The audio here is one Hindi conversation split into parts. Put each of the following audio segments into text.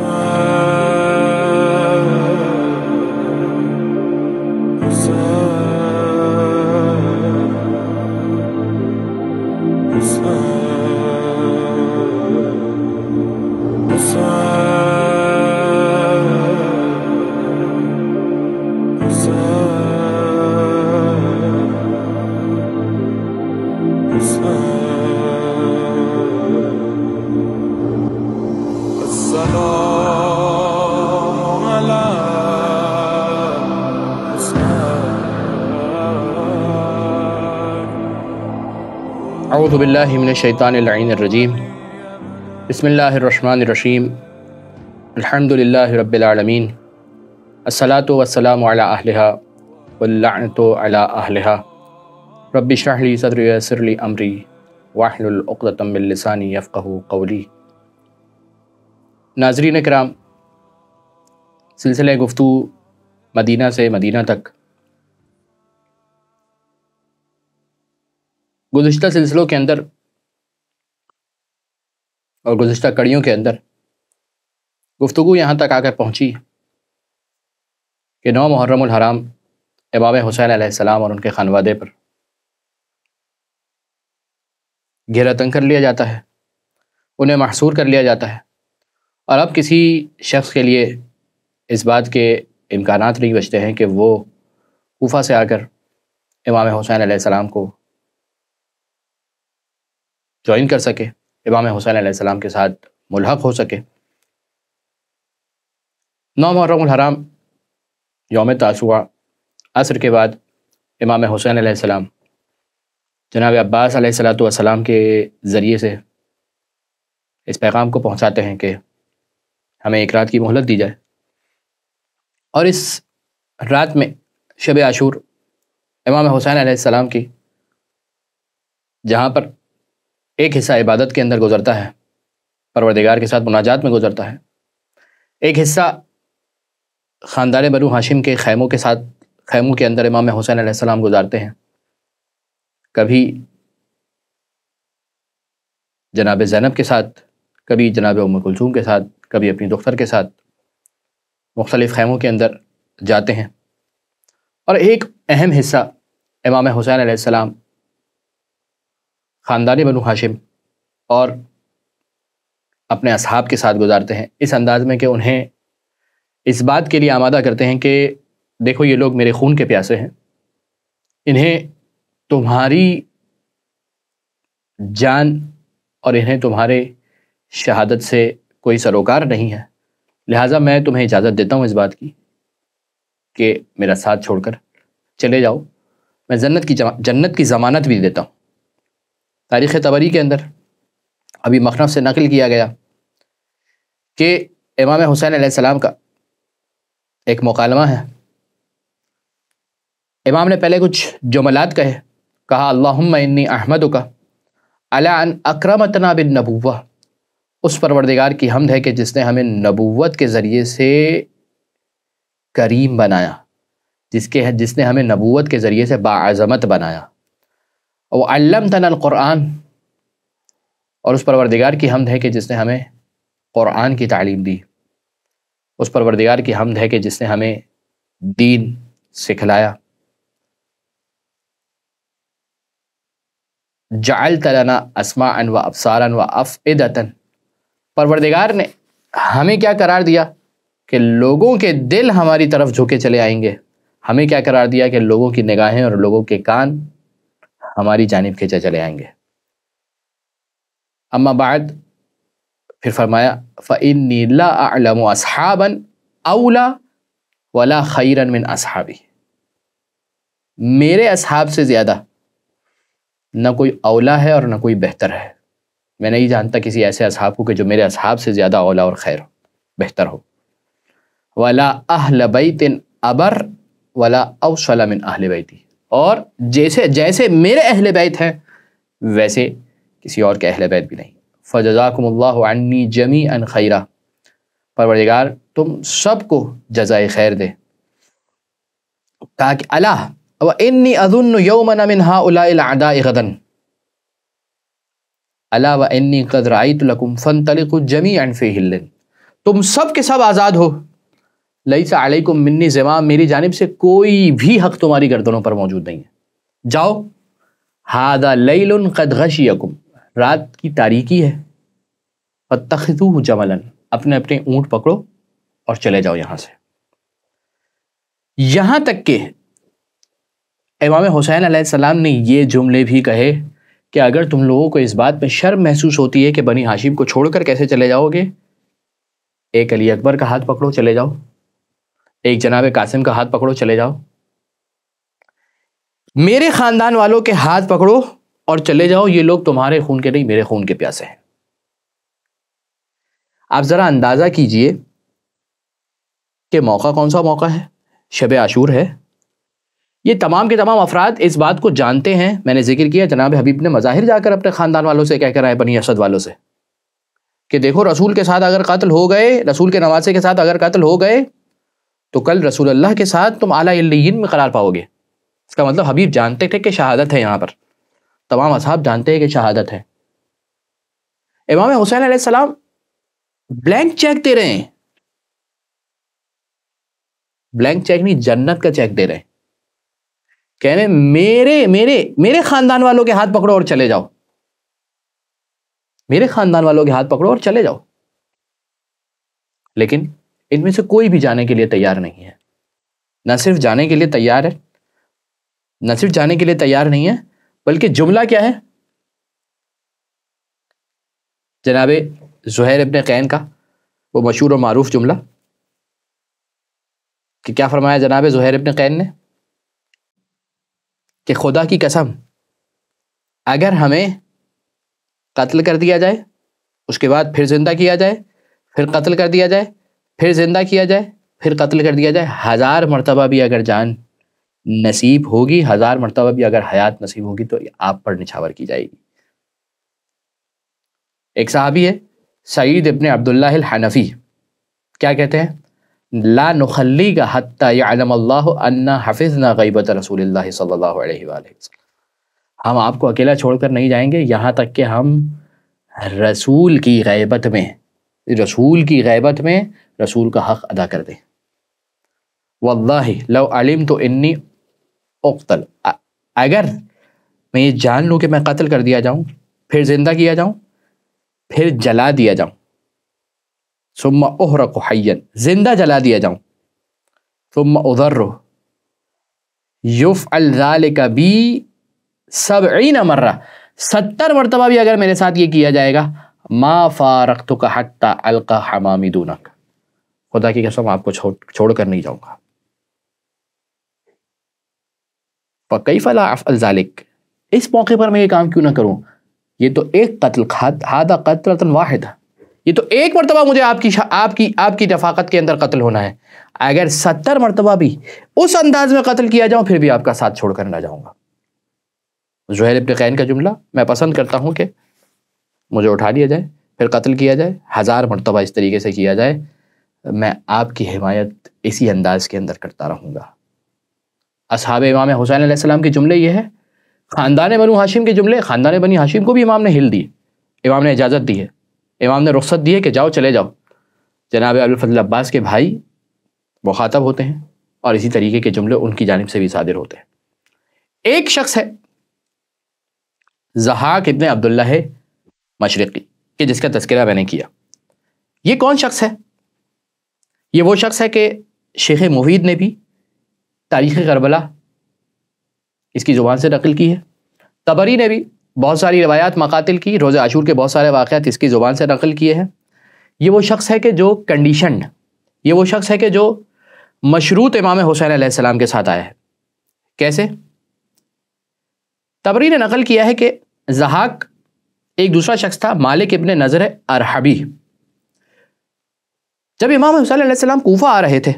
sun. अज़बिल्लिमिनशैतानरजीम बसमीम अलहमदिल्ला रबालमीन असलात वसलाम अला तो अला अहलहा रबी अमरी वाहलतमिलसानी यफ़़ कौली नाजरीन कराम सिलसिले गुफ्तु मदीना से मदीना तक गुज्त सिलसिलों के अंदर और गुज्त कड़ियों के अंदर गुफ्तु यहाँ तक आकर पहुँची कि नौ मुहर्रम हराम इमाम हुसैन आसमाम और उनके खानवादे पर घेरा तंग कर लिया जाता है उन्हें महसूर कर लिया जाता है और अब किसी शख्स के लिए इस बात के इम्कान नहीं बचते हैं कि वो कोफा से आकर इमाम हुसैन आसमाम को ज्वाइन कर सके इमाम हुसैन आसमाम के साथ मुलहक हो सके नौ मुहर्रम योम ताशुआ असर के बाद इमाम हुसैन आसमाम जनाब अब्बास सलाम के ज़रिए से इस पैगाम को पहुंचाते हैं कि हमें एक रात की मोहलत दी जाए और इस रात में शब आशूर इमाम हुसैन आसमाम की जहाँ पर एक हिस्सा इबादत के अंदर गुजरता है परवरदिगार के साथ मुनाजात में गुजरता है एक हिस्सा ख़ानदान बरू हाशिम के खैमों के साथ खैमों के अंदर इमाम हुसैन आसमाम गुजारते हैं कभी जनाब जैनब के साथ कभी जनाब उम कुलसूम के साथ कभी अपनी दुख्तर के साथ मुख्तलिफ़ खैमों के अंदर जाते हैं और एक अहम हिस्सा इमाम हुसैन आसमाम ख़ानदान बनु हाशिम और अपने असहाब के साथ गुजारते हैं इस अंदाज़ में कि उन्हें इस बात के लिए आमादा करते हैं कि देखो ये लोग मेरे खून के प्यासे हैं इन्हें तुम्हारी जान और इन्हें तुम्हारे शहादत से कोई सरोकार नहीं है लिहाजा मैं तुम्हें इजाज़त देता हूँ इस बात की कि मेरा साथ छोड़कर चले जाओ मैं जन्नत की जन्नत की ज़मानत भी देता हूँ तारीख़ तबरी के अंदर अभी मखनफ़ से नकल किया गया कि इमाम हुसैन आसमाम का एक मकालमा है इमाम ने पहले कुछ जुमलात कहे कहा अल्लाहुम्मा अहमद का अला अन अक्रमतना बिन नबूवा उस परवरदिगार की हमद है कि जिसने हमें नबूवत के ज़रिए से करीम बनाया जिसके जिसने हमें नबूवत के ज़रिए से बाज़मत बनाया अल्लम तन क़ुरान और उस परवरदिगार की हमद है कि जिसने हमें क़ुरान की तालीम दी उस परवरदिगार की हमद है कि जिसने हमें दीन सिखलाया जाल तलाना असमा व अफसारन व अफ़दतन परवरदिगार ने हमें क्या करार दिया कि लोगों के दिल हमारी तरफ झुके चले आएंगे हमें क्या करार दिया कि लोगों की निगाहें और लोगों के कान हमारी जानब खींचे चले आएंगे अम्मा बाद फिर फरमाया फ़िन असहाबन अवला वला खैरन मिन असहाबी मेरे असहाब से ज़्यादा न कोई अवला है और न कोई बेहतर है मैं नहीं जानता किसी ऐसे असहाब को कि जो मेरे असहाब से ज़्यादा अवला और खैर बेहतर हो वला अहल बैतिन अबर वला अवसला अहल बैती और जैसे जैसे मेरे अहल बैत हैं वैसे किसी और के अहल बैत भी नहीं फ़जाकम्ल्लानी जमी अन खैरा परवरदिगार तुम सबको जजाय खैर दे ताकि अल्लाह अब इन्नी अजुन यौमन मिन हादा गदन अला व इन्नी कदर आई तो लकुम फ़न तलिक जमी एंड फ़ी हिल्लिन तुम सब के सब आज़ाद हो लई अलई को मिन्नी जमा मेरी जानब से कोई भी हक तुम्हारी गर्दनों पर मौजूद नहीं है जाओ हादा लईल कदगश यकुम रात की तारीकी है और तखतू जमलन अपने अपने ऊँट पकड़ो और चले जाओ यहाँ से यहाँ तक के इमाम हुसैन आसमाम ने ये जुमले भी कहे कि अगर तुम लोगों को इस बात में शर्म महसूस होती है कि बनी हाशिम को छोड़कर कैसे चले जाओगे एक अली अकबर का हाथ पकड़ो चले जाओ एक जनाब कासिम का हाथ पकड़ो चले जाओ मेरे खानदान वालों के हाथ पकड़ो और चले जाओ ये लोग तुम्हारे खून के नहीं मेरे खून के प्यासे हैं आप ज़रा अंदाज़ा कीजिए कि मौका कौन सा मौका है शब आशूर है ये तमाम के तमाम अफराद इस बात को जानते हैं मैंने जिक्र किया जनाब हबीब ने मज़ाहिर जाकर अपने ख़ानदान वालों से कहकर आए बनी असद वालों से कि देखो रसूल के साथ अगर कत्ल हो गए रसूल के नवासे के साथ अगर कत्ल हो गए तो कल अल्लाह के साथ तुम आला में करार पाओगे इसका मतलब हबीब जानते थे कि शहादत है यहाँ पर तमाम असहाब जानते हैं कि शहादत है इमाम हुसैन सलाम ब्लैंक चेक दे रहे हैं ब्लैंक चेक नहीं जन्नत का चेक दे रहे हैं कह रहे मेरे मेरे मेरे खानदान वालों के हाथ पकड़ो और चले जाओ मेरे खानदान वालों के हाथ पकड़ो और चले जाओ लेकिन इनमें से कोई भी जाने के लिए तैयार नहीं है न सिर्फ जाने के लिए तैयार है न सिर्फ जाने के लिए तैयार नहीं है बल्कि जुमला क्या है जनाब जहैर इबन कैन का वो मशहूर और मरूफ जुमला कि क्या फरमाया जनाब जहैर इबन कैन ने कि खुदा की कसम अगर हमें कत्ल कर दिया जाए उसके बाद फिर ज़िंदा किया जाए फिर कत्ल कर दिया जाए फिर ज़िंदा किया जाए फिर कत्ल कर दिया जाए हज़ार मरतबा भी अगर जान नसीब होगी हज़ार मरतबा भी अगर हयात नसीब होगी तो आप पर निछावर की जाएगी एक साहबी है सईद इबन अब्दुल्लाफ़ी क्या कहते हैं ला नखली का हत्या हफिज़ ना गईबत रसूल सल्ला हम आपको अकेला छोड़कर नहीं जाएंगे यहाँ तक कि हम रसूल की गैबत में रसूल की गैबत में रसूल का हक़ अदा कर दे वल्ला लव आलिम तो इन्नी उक्तल अगर मैं ये जान लूँ कि मैं कत्ल कर दिया जाऊँ फिर ज़िंदा किया जाऊँ फिर जला दिया जाऊँ सुम्मा ओहर हयन ज़िंदा जला दिया जाऊँ सुम्मा उधर युफ अल का भी सब मर्रा सत्तर मरतबा भी अगर मेरे साथ ये किया जाएगा मा फ़ारख्त का हत्ता अलका हमामी दूनक खुदा की कसम आपको छोड़ छोड़ कर नहीं जाऊँगा कई फ़ला अफजालिक इस मौके पर मैं ये काम क्यों ना करूँ ये तो एक कत्ल हादा कत्ल वाहिद ये तो एक मरतबा मुझे आपकी आपकी आपकी रफाकत के अंदर कत्ल होना है अगर सत्तर मरतबा भी उस अंदाज में कत्ल किया जाऊँ फिर भी आपका साथ छोड़कर ना जाऊँगा जहर इब्न कैन का जुमला मैं पसंद करता हूँ कि मुझे उठा लिया जाए फिर कत्ल किया जाए हज़ार मरतबा इस तरीके से किया जाए मैं आपकी हिमायत इसी अंदाज के अंदर करता रहूँगा असहाब इमाम हुसैन आसमाम के जुमले ये है ख़ानदान बनु हाशिम के जुमले ख़ानदान बनी हाशिम को भी इमाम ने हिल दिए इमाम ने इजाज़त दी है इमाम ने रुख्सत दी है कि जाओ चले जाओ जनाब अलफल अब्बास के भाई मुखातब होते हैं और इसी तरीके के जुमले उनकी जानब से भी सादिर होते हैं एक शख्स है जहाक इबन अब्दुल्ला है मशरक़ी कि जिसका तस्करा मैंने किया ये कौन शख्स है ये वो शख्स है कि शेख मुहीद ने भी तारीख़ करबला इसकी ज़ुबान से नकल की है तबरी ने भी बहुत सारी रवायात मकातिल की रोज़ आशूर के बहुत सारे वाक़ इसकी ज़ुबान से नकल किए हैं ये वो शख्स है कि जो कंडीशन ये वो शख्स है कि जो मशरूत इमाम हुसैन आसमाम के साथ आया है कैसे तबरी ने नकल किया है कि जहाक एक दूसरा शख्स था मालिक इबन नज़र अरहबी जब इमाम हुसैन आसमाम कोफा आ रहे थे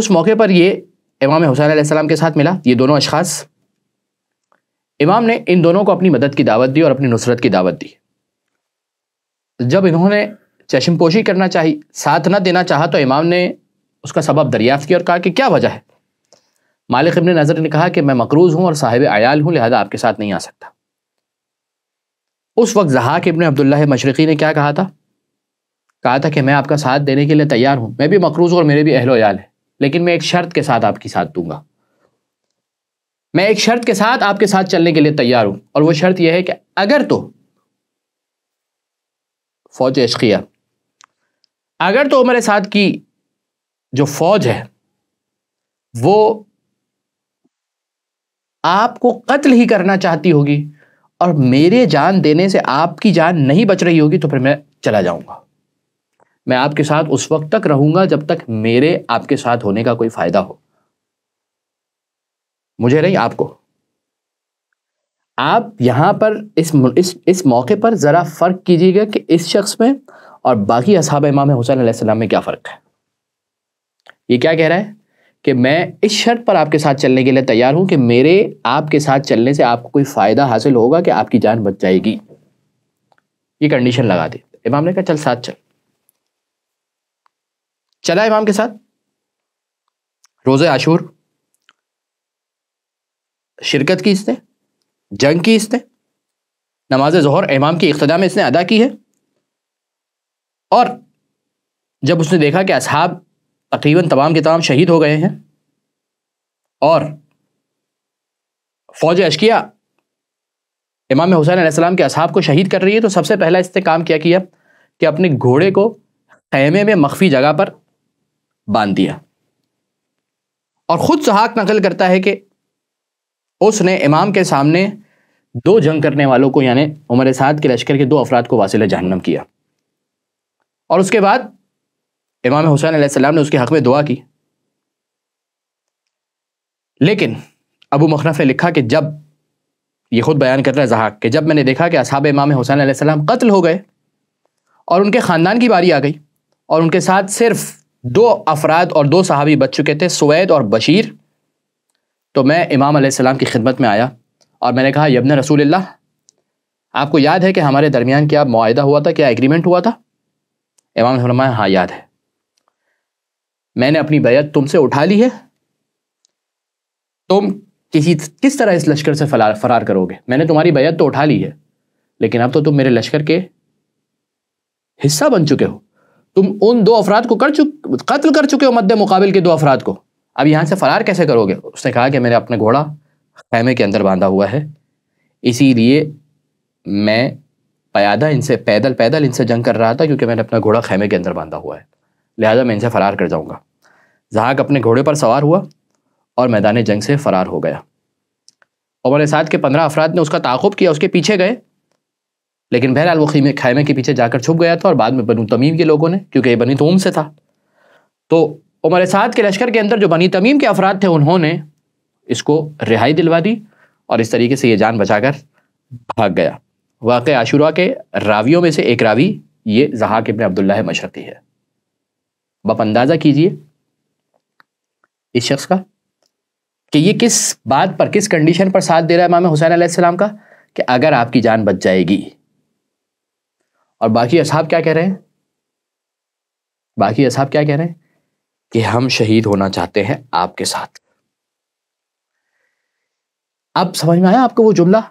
उस मौके पर ये इमाम हुसैन आसमाम के साथ मिला ये दोनों अशखास इमाम ने इन दोनों को अपनी मदद की दावत दी और अपनी नुसरत की दावत दी जब इन्होंने चश्मपोशी करना चाहिए साथ ना देना चाहा तो इमाम ने उसका सबब दरियाफ्त किया और कहा कि क्या वजह है मालिक इबन नज़र ने कहा कि मैं मकरूज़ हूँ और साहिब आयाल हूँ लिहाजा आपके साथ नहीं आ सकता उस वक्त जहाक इबन अब्दुल्ला मशरक़ी ने क्या कहा था कहा था कि मैं आपका साथ देने के लिए तैयार हूँ मैं भी मकरूज और मेरे भी अहलो याल है लेकिन मैं एक शर्त के साथ आपकी साथ दूंगा मैं एक शर्त के साथ आपके साथ चलने के लिए तैयार हूं और वो शर्त यह है कि अगर तो फौज इश्किया अगर तो मेरे साथ की जो फौज है वो आपको कत्ल ही करना चाहती होगी और मेरे जान देने से आपकी जान नहीं बच रही होगी तो फिर मैं चला जाऊंगा मैं आपके साथ उस वक्त तक रहूंगा जब तक मेरे आपके साथ होने का कोई फायदा हो मुझे नहीं आपको आप यहां पर इस इस इस मौके पर ज़रा फ़र्क कीजिएगा कि इस शख्स में और बाकी असहाब इमाम हुसैन सलाम में क्या फ़र्क है ये क्या कह रहा है कि मैं इस शर्त पर आपके साथ चलने के लिए तैयार हूं कि मेरे आपके साथ चलने से आपको कोई फ़ायदा हासिल होगा कि आपकी जान बच जाएगी ये कंडीशन लगा दी इमाम ने कहा चल साथ चल चला इमाम के साथ रोज़े आशूर शिरकत की इसने जंग की इसने नमाज जहर इमाम की इकतदा में इसने अदा की है और जब उसने देखा कि असहाब तकरीबन तमाम के तमाम शहीद हो गए हैं और फौज अशकिया इमाम हुसैन आसमाम के असहाब को शहीद कर रही है तो सबसे पहला इसने काम क्या किया कि अपने घोड़े को खैमे में मख्फी जगह पर बांध दिया और ख़ुद सहाक नकल करता है कि उसने इमाम के सामने दो जंग करने वालों को यानी उमर साद के लश्कर के दो अफराद को वासिल जहन्नम किया और उसके बाद इमाम हुसैन आसमाम ने उसके हक़ में दुआ की लेकिन अबू मखनफ़ ने लिखा कि जब ये खुद बयान कर रहा है जहाक कि जब मैंने देखा कि असहाब इमाम हुसैन आसमाम कत्ल हो गए और उनके ख़ानदान की बारी आ गई और उनके साथ सिर्फ दो अफराद और दो सहाबी बच चुके थे सवैद और बशीर तो मैं इमाम आसमाम की खिदमत में आया और मैंने कहा यबन रसूल आपको याद है कि हमारे दरमियान क्या माहा हुआ था क्या एग्रीमेंट हुआ था इमाम हाँ याद है मैंने अपनी बैत तुमसे उठा ली है तुम किसी किस तरह इस लश्कर से फरार फरार करोगे मैंने तुम्हारी बैत तो उठा ली है लेकिन अब तो तुम मेरे लश्कर के हिस्सा बन चुके हो तुम उन दो अफराद को कर चुक कत्ल कर चुके हो मध्य मुकाबल के दो अफराद को अब यहाँ से फरार कैसे करोगे उसने कहा कि मैंने अपने घोड़ा खैमे के अंदर बांधा हुआ है इसीलिए मैं पयादा इनसे पैदल पैदल इनसे जंग कर रहा था क्योंकि मैंने अपना घोड़ा खैमे के अंदर बांधा हुआ है लिहाजा मैं इनसे फरार कर जाऊँगा जहाक अपने घोड़े पर सवार हुआ और मैदान जंग से फरार हो गया उमर साद के पंद्रह अफराद ने उसका ताकुब किया उसके पीछे गए लेकिन बहरहाल वो खीमे खैमे के पीछे जाकर छुप गया था और बाद में बनु तमीम के लोगों ने क्योंकि ये बनी तोम से था तो उमर साद के लश्कर के अंदर जो बनी तमीम के अफराद थे उन्होंने इसको रिहाई दिलवा दी और इस तरीके से ये जान बचाकर भाग गया वाक़ आशुरा के रावियों में से एक रावी ये जहाक इबन अब्दुल्ला मशरक़ी है बप अंदाज़ा कीजिए इस शख्स का कि ये किस बात पर किस कंडीशन पर साथ दे रहा है इमाम हुसैन आसमाम का कि अगर आपकी जान बच जाएगी और बाकी असाब क्या कह रहे हैं बाकी असाब क्या कह रहे हैं कि हम शहीद होना चाहते हैं आपके साथ अब समझ में आया आपको वो जुमला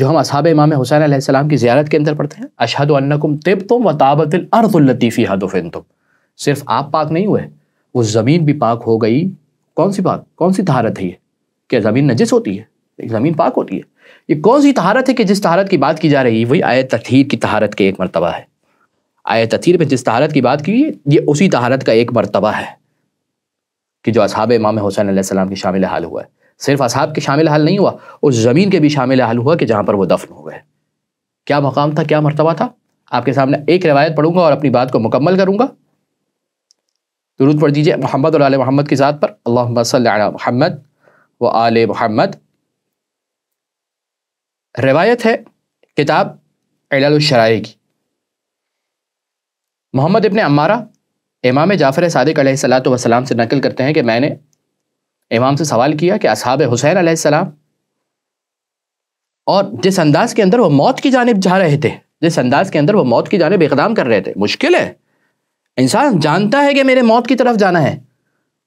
जो हम असाब इमाम हुसैन आसमाम की जियारत के अंदर पढ़ते हैं अशहद तिब तुम व ताबतिल अर्दुल्लतीफ़ी हदफिन तुम सिर्फ आप पाक नहीं हुए वो ज़मीन भी पाक हो गई कौन सी बात कौन सी तहारत है ये क्या ज़मीन नजस होती है ज़मीन पाक होती है ये कौन सी तहारत है कि जिस तहारत की बात की जा रही है वही आय तथीर की तहारत के एक मरतबा है आय तथीर में जिस तहारत की बात की ये उसी तहारत का एक मरतबा है कि जो असहाब इमाम हुसैन सलाम के शामिल हाल हुआ है सिर्फ असहाब के शामिल हाल नहीं हुआ उस ज़मीन के भी शामिल हाल हुआ कि जहाँ पर वो दफन हो गए क्या मकाम था क्या मरतबा था आपके सामने एक रवायत पढ़ूंगा और अपनी बात को मुकम्मल करूंगा दुरुद पढ़ दीजिए मोहम्मद और आल मोहम्मद की ज़ात पर अल्लाह सल मोहम्मद व आल मोहम्मद रवायत है किताब एलाशराय की मोहम्मद इबन अम्मारा इमाम जाफ़र सदक सलात वसलाम से नकल करते हैं कि मैंने इमाम से सवाल किया कि असहाब हुसैन आसमाम और जिस अंदाज के अंदर वो मौत की जानब जा रहे थे जिस अंदाज के अंदर वो मौत की जानब इकदाम कर रहे थे मुश्किल है इंसान जानता है कि मेरे मौत की तरफ जाना है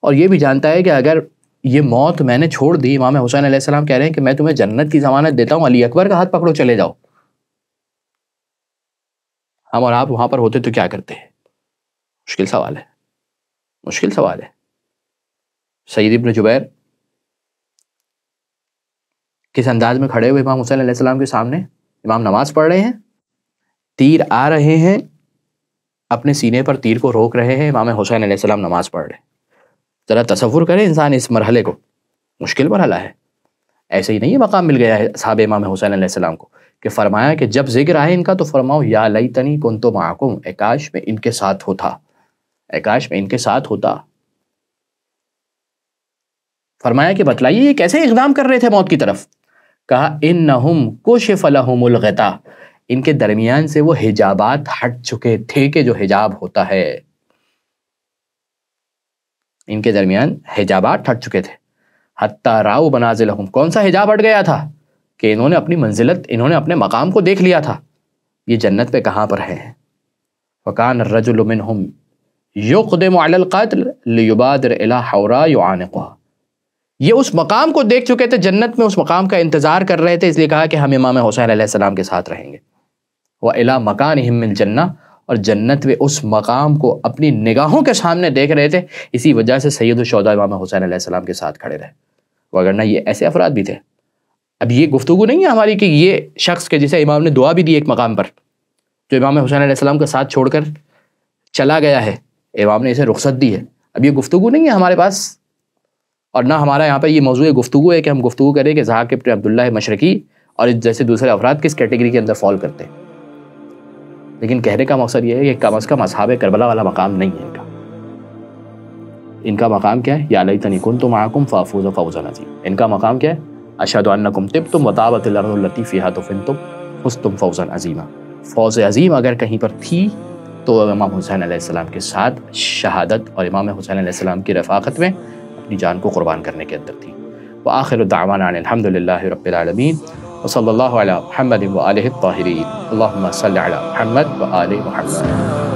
और ये भी जानता है कि अगर ये मौत मैंने छोड़ दी इमाम हुसैन सलाम कह रहे हैं कि मैं तुम्हें जन्नत की जमानत देता हूँ अली अकबर का हाथ पकड़ो चले जाओ हम और आप वहां पर होते तो क्या करते हैं मुश्किल सवाल है मुश्किल सवाल है सईद इब्न जुबैर किस अंदाज में खड़े हुए इमाम हुसैन सलाम के सामने इमाम नमाज पढ़ रहे हैं तीर आ रहे हैं अपने सीने पर तीर को रोक रहे हैं इमाम हुसैन आसमाम नमाज़ पढ़ रहे ज़रा तस्वुर करें इंसान इस मरहले को मुश्किल मरहला है ऐसे ही नहीं मकाम मिल गया है साहब इमाम हुसैन आसमाम को कि फरमाया कि जब जिक्र आए इनका तो फरमाओ या लई तनी कौन तो माकुम आकाश में इनके साथ होता आकाश में इनके साथ होता फरमाया कि बतलाइए ये कैसे इकदाम कर रहे थे मौत की तरफ कहा इन नहुम को इनके दरमियान से वो हिजाबात हट चुके थे कि जो हिजाब होता है इनके दरमियान हिजाबात हट चुके थे हत्ता राव बनाजिल कौन सा हिजाब हट गया था कि इन्होंने अपनी मंजिलत इन्होंने अपने मकाम को देख लिया था ये जन्नत पे कहाँ पर है फ़कान रजुलमिन हम ये उस मकाम को देख चुके थे जन्नत में उस मकाम का इंतज़ार कर रहे थे इसलिए कहा कि हम इमाम हुसैन सलाम के साथ रहेंगे व अला मकान हिमिल जन्ना और जन्नत वे उस मकाम को अपनी निगाहों के सामने देख रहे थे इसी वजह से सैद शौदा इमाम हुसैन आसमाम के साथ खड़े रहे वगरना ये ऐसे अफराद भी थे अब ये गुफ्तु नहीं है हमारी कि ये शख्स के जिसे इमाम ने दुआ भी दी एक मकाम पर जो इमाम हुसैन आसमाम का साथ छोड़कर चला गया है इमाम ने इसे रुख्सत दी है अब ये गुफ्तु नहीं है हमारे पास और ना हमारा यहाँ पर ये मौजूद गुफ्तु है कि हम गुफ्तु करें कि जहाकिब अब्दुल्ला मशरकी और जैसे दूसरे अफराद किस कैटेगरी के अंदर फॉल करते हैं लेकिन कहने का मकसद यह है कि कम अज़ कम असहाब करबला वाला मकाम नहीं है इनका इनका मकाम क्या है या लई तनिकुन तुम आकुम फाफूज फाउजा नजीम इनका मकाम क्या है अशदुल्नकुम तिब तुम वताबतलती फ़िया तो फिन तुम उस तुम फौजन अजीमा फौज अजीम अगर कहीं पर थी तो इमाम हुसैन आसमाम के साथ शहादत और इमाम हुसैन आसमाम की रफाकत में अपनी जान को कुर्बान करने के अंदर थी वह आखिर दामान अलहमदिल्ला रबालमीन وصلى الله على محمد وآله الطاهرين اللهم صل على محمد وآل محمد